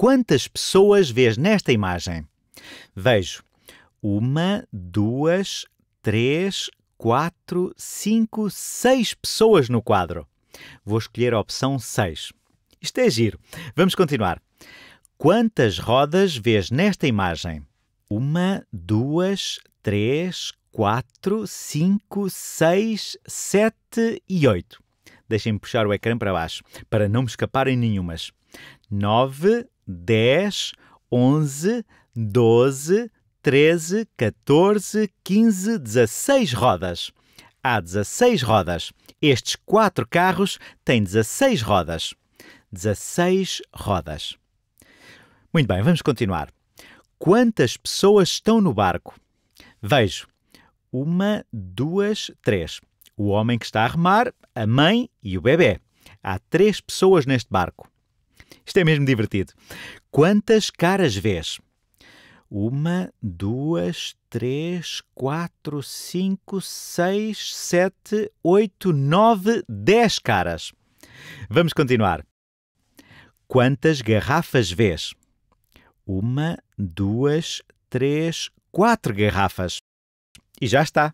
Quantas pessoas vês nesta imagem? Vejo uma, duas, três, quatro, cinco, seis pessoas no quadro. Vou escolher a opção 6. Isto é giro. Vamos continuar. Quantas rodas vês nesta imagem? Uma, duas, três, quatro, cinco, seis, sete e oito. Deixem-me puxar o ecrã para baixo, para não me escaparem nenhumas. Nove, 10, 11, 12, 13, 14, 15, 16 rodas. Há 16 rodas. Estes quatro carros têm 16 rodas. 16 rodas. Muito bem, vamos continuar. Quantas pessoas estão no barco? Vejo. Uma, duas, três. O homem que está a remar, a mãe e o bebê. Há três pessoas neste barco. Isto é mesmo divertido. Quantas caras vês? Uma, duas, três, quatro, cinco, seis, sete, oito, nove, dez caras. Vamos continuar. Quantas garrafas vês? Uma, duas, três, quatro garrafas. E já está.